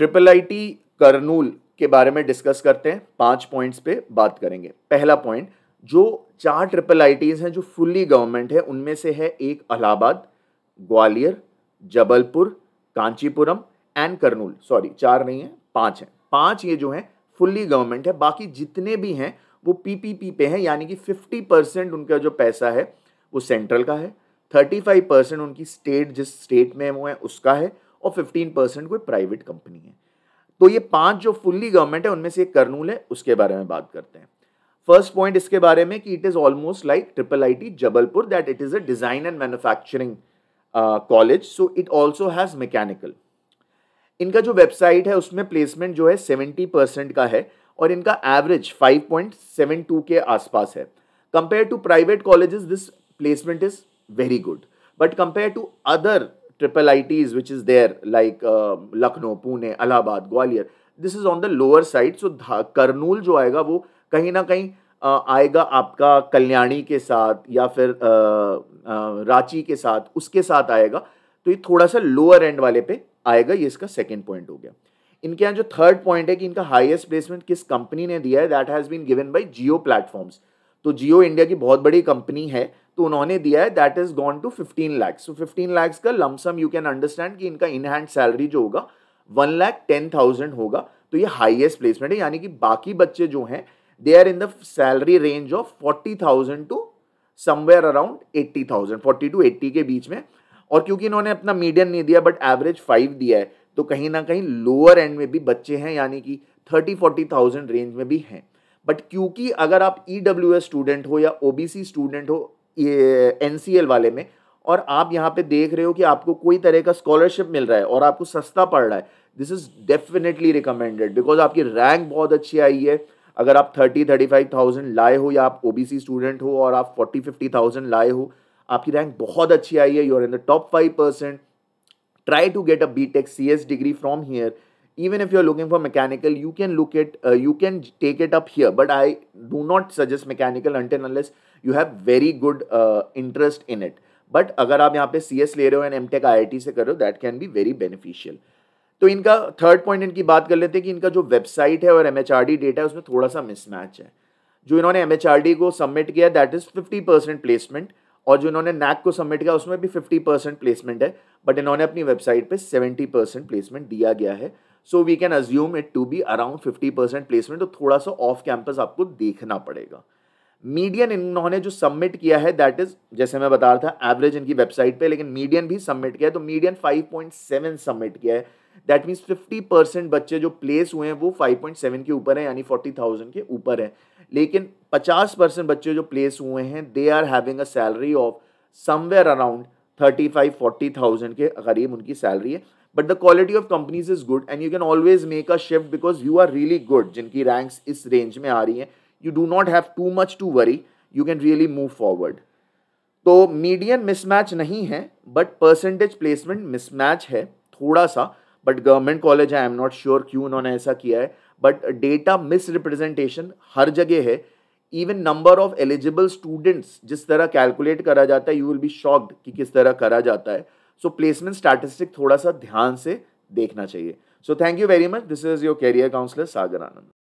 triple IT Kurnool के बारे में डिस्कस करते हैं पांच पॉइंट्स पे बात करेंगे पहला पॉइंट जो चार ट्रिपल आईटीज हैं जो फुल्ली गवर्नमेंट है उनमें से है एक अलाहाबाद ग्वालियर जबलपुर कांचीपुरम एंड करनूल सॉरी चार नहीं है पांच हैं पांच ये जो हैं फुल्ली गवर्नमेंट है बाकी जितने भी हैं वो पीपीपी पे हैं यानी कि 50 परसेंट उनका जो पैसा है वो सेंट्रल का है 35 परसेंट उनकी स्टेट जिस स्टेट में वो है उसका है और फिफ्टीन परसेंट कोई प्राइवेट कंपनी है तो ये पांच जो फुल्ली गवर्नमेंट है उनमें से एक कर्नूल है उसके बारे में बात करते हैं फर्स्ट पॉइंट इसके बारे में कि it is almost like triple I T Jabalpur that it is a design and manufacturing college so it also has mechanical इनका जो वेबसाइट है उसमें प्लेसमेंट जो है सेवेंटी परसेंट का है और इनका average five point seven two के आसपास है compare to private colleges this placement is very good but compare to other triple I Ts which is there like Lucknow Pune Allahabad Gwalior this is on the lower side so Kurnool जो आएगा वो कहीं ना कहीं uh, आएगा आपका कल्याणी के साथ या फिर uh, uh, रांची के साथ उसके साथ आएगा तो ये थोड़ा सा लोअर एंड वाले पे आएगा ये इसका सेकेंड पॉइंट हो गया इनके यहाँ जो थर्ड पॉइंट है कि इनका हाईएस्ट प्लेसमेंट किस कंपनी ने दिया है that has been given by Jio platforms तो जियो इंडिया की बहुत बड़ी कंपनी है तो उन्होंने दिया है that is gone to fifteen lakhs so fifteen lakhs का लमसम यू कैन अंडरस्टैंड कि इनका इन हैंड सैलरी जो होगा वन लैख टेन थाउजेंड होगा तो ये हाईएस्ट प्लेसमेंट है यानी कि बाकी बच्चे जो हैं they are in the salary range of forty thousand to somewhere around eighty thousand forty to eighty के बीच में और क्योंकि इन्होंने अपना मीडियम नहीं दिया बट एवरेज फाइव दिया है तो कहीं ना कहीं लोअर एंड में भी बच्चे हैं यानी कि थर्टी फोर्टी थाउजेंड रेंज में भी हैं बट क्योंकि अगर आप ई e स्टूडेंट हो या ओ स्टूडेंट हो एन वाले में और आप यहाँ पे देख रहे हो कि आपको कोई तरह का स्कॉलरशिप मिल रहा है और आपको सस्ता पड़ रहा है this is definitely recommended because आपकी रैंक बहुत अच्छी आई है अगर आप थर्टी थर्टी फाइव थाउजेंड लाए हो या आप ओ स्टूडेंट हो और आप फोर्टी फिफ्टी थाउजेंड लाए हो आपकी रैंक बहुत अच्छी आई है you are in the top five percent try to get a B Tech C S degree from here even if you're looking for mechanical you can look at uh, you can take it up here but i do not suggest mechanical until unless you have very good uh, interest in it but अगर आप yahan pe C S ले रहे हो and M tech I I T से कर रहे हो that can be very beneficial तो इनका थर्ड पॉइंट इनकी बात कर लेते हैं कि इनका जो वेबसाइट है और एम डेटा है उसमें थोड़ा सा मिसमैच है जो इन्होंने एम को सबमिट किया that is fifty percent placement और जो इन्होंने नैक को सबमिट किया उसमें भी फिफ्टी परसेंट प्लेसमेंट है बट इन्होंने अपनी वेबसाइट पे सेवेंटी परसेंट प्लेसमेंट दिया गया है so we can assume it to be around fifty percent placement तो थोड़ा सा ऑफ कैंपस आपको देखना पड़ेगा मीडियन इन्होंने जो सबमिट किया है दैट इज जैसे मैं बता रहा था एवरेज इनकी वेबसाइट पे लेकिन मीडियन भी सबमिट किया है तो मीडियन 5.7 सबमिट किया है दैट मीन्स 50 परसेंट बच्चे जो प्लेस हुए हैं वो 5.7 के ऊपर हैं यानी 40,000 के ऊपर हैं लेकिन 50 परसेंट बच्चे जो प्लेस हुए हैं they are having a salary of somewhere around thirty five forty thousand के करीब उनकी सैलरी है but the quality of companies is good and you can always make a shift because you are really good जिनकी ranks इस range में आ रही हैं you do not have too much to worry you can really move forward तो medium mismatch नहीं है but percentage placement mismatch है थोड़ा सा बट गवर्नमेंट कॉलेज है आई एम नॉट श्योर क्यों उन्होंने ऐसा किया है बट डेटा मिस रिप्रेजेंटेशन हर जगह है even number of eligible students जिस तरह कैलकुलेट करा जाता है यू विल बी शॉक्ड कि किस तरह करा जाता है सो प्लेसमेंट स्टैटिस्टिक थोड़ा सा ध्यान से देखना चाहिए so thank you very much this is your career counsellor Sagar Anand